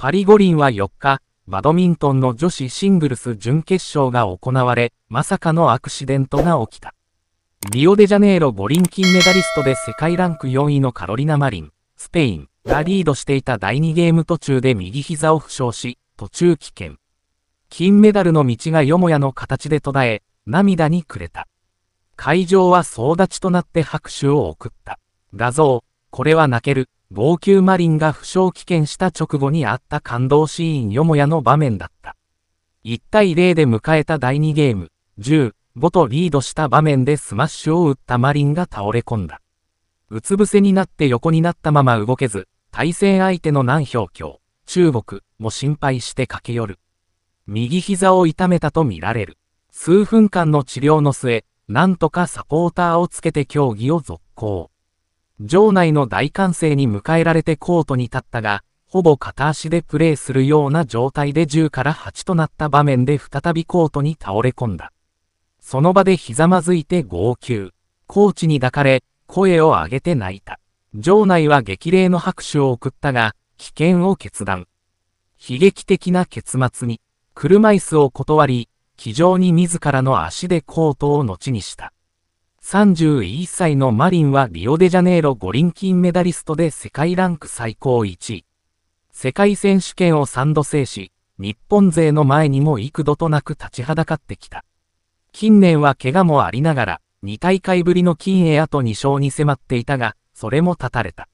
パリ五輪は4日、バドミントンの女子シングルス準決勝が行われ、まさかのアクシデントが起きた。リオデジャネイロ五輪金メダリストで世界ランク4位のカロリナ・マリン、スペインがリードしていた第2ゲーム途中で右膝を負傷し、途中棄権。金メダルの道がよもやの形で途絶え、涙にくれた。会場は総立ちとなって拍手を送った。画像、これは泣ける。防球マリンが負傷棄権した直後にあった感動シーンよもやの場面だった。1対0で迎えた第2ゲーム、10、5とリードした場面でスマッシュを打ったマリンが倒れ込んだ。うつ伏せになって横になったまま動けず、対戦相手の南氷橋、中国も心配して駆け寄る。右膝を痛めたとみられる。数分間の治療の末、なんとかサポーターをつけて競技を続行。場内の大歓声に迎えられてコートに立ったが、ほぼ片足でプレーするような状態で10から8となった場面で再びコートに倒れ込んだ。その場でひざまずいて号泣。コーチに抱かれ、声を上げて泣いた。場内は激励の拍手を送ったが、危険を決断。悲劇的な結末に、車椅子を断り、気丈に自らの足でコートを後にした。31歳のマリンはリオデジャネイロ五輪金メダリストで世界ランク最高1位。世界選手権を3度制し、日本勢の前にも幾度となく立ちはだかってきた。近年は怪我もありながら、2大会ぶりの金へあと2勝に迫っていたが、それも断たれた。